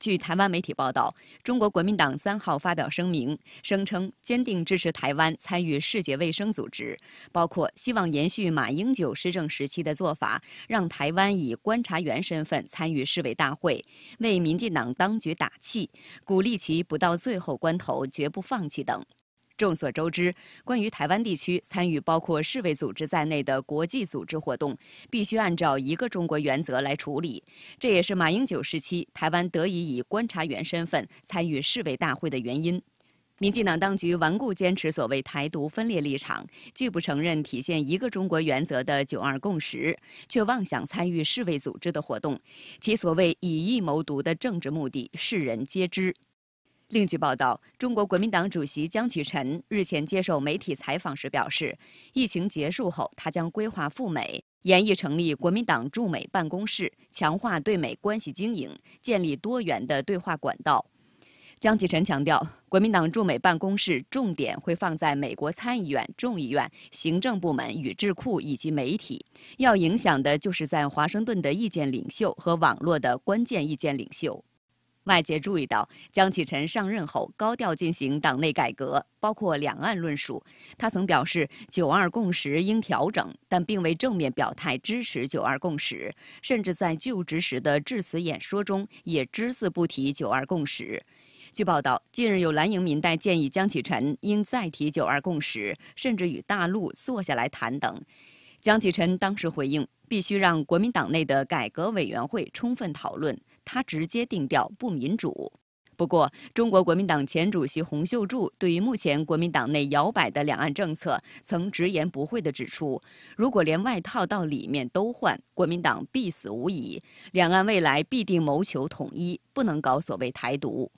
据台湾媒体报道，中国国民党三号发表声明，声称坚定支持台湾参与世界卫生组织，包括希望延续马英九施政时期的做法，让台湾以观察员身份参与世卫大会，为民进党当局打气，鼓励其不到最后关头绝不放弃等。众所周知，关于台湾地区参与包括世卫组织在内的国际组织活动，必须按照一个中国原则来处理。这也是马英九时期台湾得以以观察员身份参与世卫大会的原因。民进党当局顽固坚持所谓“台独”分裂立场，拒不承认体现一个中国原则的“九二共识”，却妄想参与世卫组织的活动，其所谓以“疫”谋“独”的政治目的，世人皆知。另据报道，中国国民党主席江启臣日前接受媒体采访时表示，疫情结束后，他将规划赴美，研议成立国民党驻美办公室，强化对美关系经营，建立多元的对话管道。江启臣强调，国民党驻美办公室重点会放在美国参议院、众议院、行政部门与智库以及媒体，要影响的就是在华盛顿的意见领袖和网络的关键意见领袖。外界注意到，江启臣上任后高调进行党内改革，包括两岸论述。他曾表示“九二共识”应调整，但并未正面表态支持“九二共识”，甚至在就职时的致辞演说中也只字不提“九二共识”。据报道，近日有蓝营民代建议江启臣应再提“九二共识”，甚至与大陆坐下来谈等。江启臣当时回应：“必须让国民党内的改革委员会充分讨论，他直接定调不民主。”不过，中国国民党前主席洪秀柱对于目前国民党内摇摆的两岸政策，曾直言不讳地指出：“如果连外套到里面都换，国民党必死无疑。两岸未来必定谋求统一，不能搞所谓台独。”